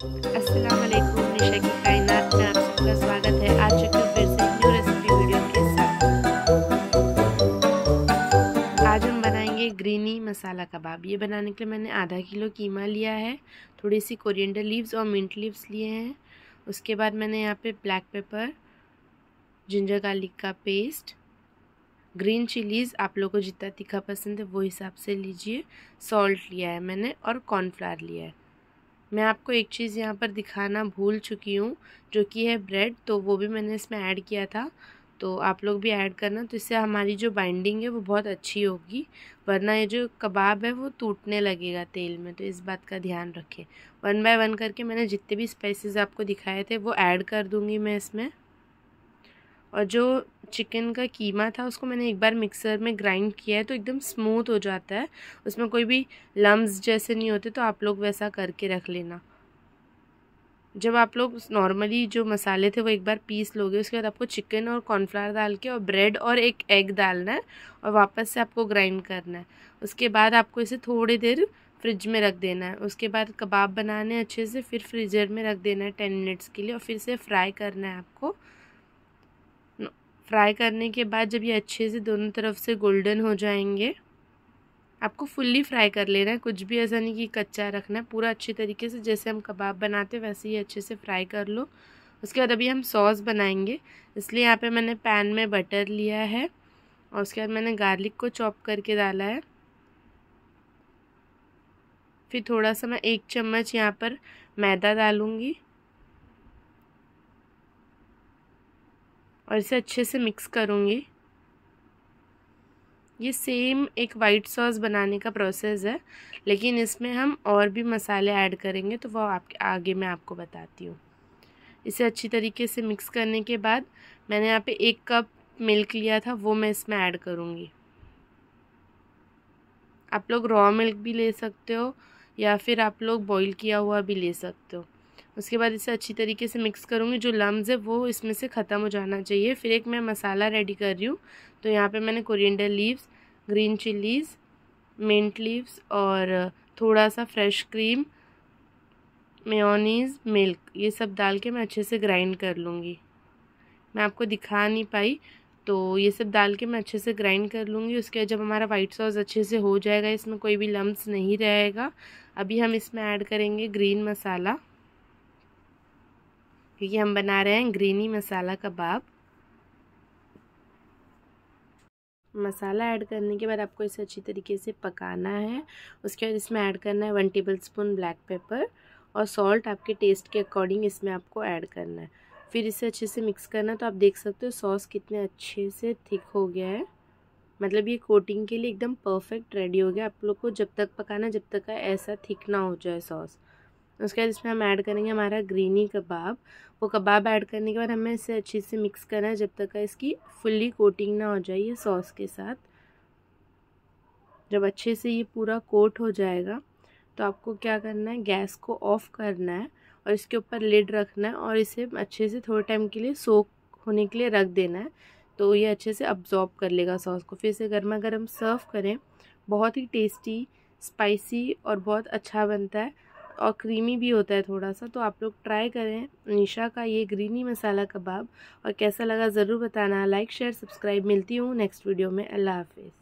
आप सबका स्वागत है आज फिर से आज हम ग्रीनी मसाला कबाब ये बनाने के लिए मैंने आधा किलो कीमा लिया है थोड़ी सी कोरिएंडर लीव्स और मिंट लीव्स लिए हैं उसके बाद मैंने यहाँ पे ब्लैक पेपर जिंजर गार्लिक का पेस्ट ग्रीन चिलीज़ आप लोगों को जितना तीखा पसंद है वो हिसाब से लीजिए सॉल्ट लिया है मैंने और कॉर्नफ्लावर लिया है मैं आपको एक चीज़ यहाँ पर दिखाना भूल चुकी हूँ जो कि है ब्रेड तो वो भी मैंने इसमें ऐड किया था तो आप लोग भी ऐड करना तो इससे हमारी जो बाइंडिंग है वो बहुत अच्छी होगी वरना ये जो कबाब है वो टूटने लगेगा तेल में तो इस बात का ध्यान रखें वन बाय वन करके मैंने जितने भी स्पाइसेस आपको दिखाए थे वो ऐड कर दूँगी मैं इसमें और जो चिकन का कीमा था उसको मैंने एक बार मिक्सर में ग्राइंड किया है तो एकदम स्मूथ हो जाता है उसमें कोई भी लम्ब जैसे नहीं होते तो आप लोग वैसा करके रख लेना जब आप लोग नॉर्मली जो मसाले थे वो एक बार पीस लोगे उसके बाद आपको चिकन और कॉर्नफ्लावर डाल के और ब्रेड और एक एग डालना है और वापस से आपको ग्राइंड करना है उसके बाद आपको इसे थोड़ी देर फ्रिज में रख देना है उसके बाद कबाब बनाने अच्छे से फिर फ्रीजर में रख देना है टेन मिनट्स के लिए और फिर से फ्राई करना है आपको फ्राई करने के बाद जब ये अच्छे से दोनों तरफ से गोल्डन हो जाएंगे आपको फुल्ली फ्राई कर लेना है कुछ भी ऐसा नहीं कि कच्चा रखना है पूरा अच्छे तरीके से जैसे हम कबाब बनाते वैसे ही अच्छे से फ्राई कर लो उसके बाद अभी हम सॉस बनाएंगे इसलिए यहाँ पे मैंने पैन में बटर लिया है और उसके बाद मैंने गार्लिक को चॉप करके डाला है फिर थोड़ा सा मैं एक चम्मच यहाँ पर मैदा डालूँगी और इसे अच्छे से मिक्स करूँगी ये सेम एक वाइट सॉस बनाने का प्रोसेस है लेकिन इसमें हम और भी मसाले ऐड करेंगे तो वो आपके आगे मैं आपको बताती हूँ इसे अच्छी तरीके से मिक्स करने के बाद मैंने यहाँ पे एक कप मिल्क लिया था वो मैं इसमें ऐड करूँगी आप लोग रॉ मिल्क भी ले सकते हो या फिर आप लोग बॉईल किया हुआ भी ले सकते हो उसके बाद इसे अच्छी तरीके से मिक्स करूँगी जो लम्ब है वो इसमें से ख़त्म हो जाना चाहिए फिर एक मैं मसाला रेडी कर रही हूँ तो यहाँ पे मैंने coriander leaves green chillies mint leaves और थोड़ा सा फ्रेश क्रीम मेयोनीज़ मिल्क ये सब डाल के मैं अच्छे से ग्राइंड कर लूँगी मैं आपको दिखा नहीं पाई तो ये सब डाल के मैं अच्छे से ग्राइंड कर लूँगी उसके बाद जब हमारा वाइट सॉस अच्छे से हो जाएगा इसमें कोई भी लम्ब नहीं रहेगा अभी हम इसमें ऐड करेंगे ग्रीन मसाला क्योंकि हम बना रहे हैं ग्रीनी मसाला कबाब मसाला ऐड करने के बाद आपको इसे अच्छी तरीके से पकाना है उसके बाद इसमें ऐड करना है one tablespoon black pepper और सॉल्ट आपके टेस्ट के अकॉर्डिंग इसमें आपको ऐड करना है फिर इसे अच्छे से मिक्स करना है तो आप देख सकते हो सॉस कितने अच्छे से थिक हो गया है मतलब ये कोटिंग के लिए एकदम परफेक्ट रेडी हो गया आप लोग को जब तक पकाना जब तक का ऐसा थिक ना हो जाए सॉस उसके बाद इसमें हम ऐड करेंगे हमारा ग्रीनी कबाब वो कबाब ऐड करने के बाद हमें इसे अच्छे से मिक्स करना है जब तक का इसकी फुल्ली कोटिंग ना हो जाए सॉस के साथ जब अच्छे से ये पूरा कोट हो जाएगा तो आपको क्या करना है गैस को ऑफ़ करना है और इसके ऊपर लिड रखना है और इसे अच्छे से थोड़े टाइम के लिए सोक होने के लिए रख देना है तो ये अच्छे से अब्जॉर्ब कर लेगा सॉस को फिर इसे गर्मा गर्म सर्व करें बहुत ही टेस्टी स्पाइसी और बहुत अच्छा बनता है और क्रीमी भी होता है थोड़ा सा तो आप लोग ट्राई करें निशा का ये ग्रीनी मसाला कबाब और कैसा लगा ज़रूर बताना लाइक शेयर सब्सक्राइब मिलती हूँ नेक्स्ट वीडियो में अल्लाह हाफिज़